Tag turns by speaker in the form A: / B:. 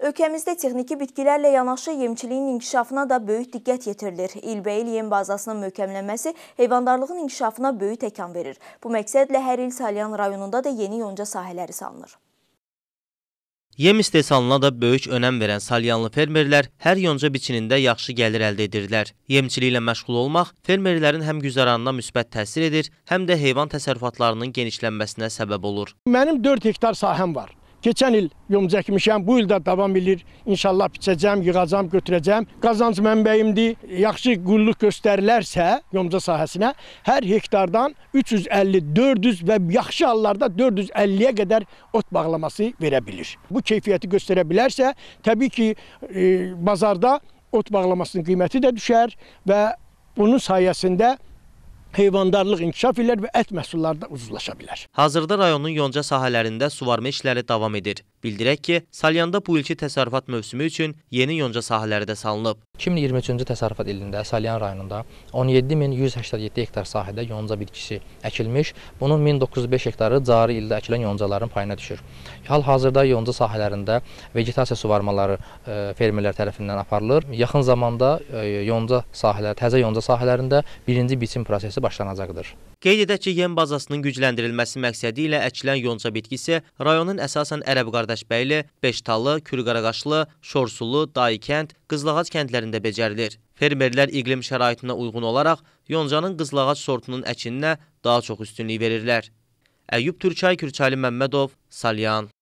A: Ölkəmizdə texniki bitkilərlə yanaşı yemçiliyin inkişafına da böyük diqqət yetirilir. İlbəil yem bazasının möhkəmlənməsi heyvandarlığın inkişafına böyük təkan verir. Bu məqsədlə hər il Salyan rayonunda da yeni yonca sahələri salınır.
B: Yem istehsalına da böyük önəm verən salyanlı fermerlər hər yonca biçinində yaxşı gəlir əldə edirlər. Yemçiliklə məşğul olmaq fermerlərin həm güzəranına müsbət təsir edir, həm də heyvan təsərrüfatlarının genişlənməsinə səbəb olur.
C: Mənim 4 hektar sahəm var. Keçən il yum çəkmişəm, bu il də davam eləyir. İnşallah biçəcəm, yığacam, götürəcəm. Qazanc mənbəyimdir. Yaxşı qulluq göstərilərsə yumca sahəsinə hər hektardan 350, 400 və yaxşı hallarda 450-yə qədər ot bağlaması verə bilir. Bu keyfiyyəti göstərə bilərsə, təbii ki, e, bazarda ot bağlamasının qiyməti də düşər və bunun sayəsində heyvandarlıq inkişaf edər və ət məhsulları da ucuzlaşa bilər.
B: Hazırda rayonun yonca sahələrində suvarma işləri davam edir. Bildirək ki, Salyanda bu ilki təsərrüfat mövsümü üçün yeni yonca sahələri də salınıb.
D: 2023-cü təsərrüfat ilində Salyan rayonunda 17187 hektar sahədə yonca bitkisi əkilmiş, bunun 1905 hektarı cari ildə əkilən yoncaların payına düşür. Hal-hazırda yonca sahələrində vegetasiya suvarmaları e, fermerlər tərəfindən aparılır. Yaxın zamanda e, yonca sahələri, təzə yonca sahələrində birinci biçim prosesi başlanacaqdır.
B: Qeyd edək ki, yem bazasının gücləndirilməsi məqsədi ilə əkilən yonca bitkisi rayonun əsasən Ərəb qardaşbəyli, Beştallı, Kürqaraqaşlı, Şorsulu, Dayikənd, Qızlağac kəndlərində becərilir. Fermerlər iqlim şəraitinə uyğun olaraq yoncanın qızlağac sortunun əkininə daha çox üstünlük verirlər. Əyyub Türkay, Kürçaylı Məmmədov, Salyan.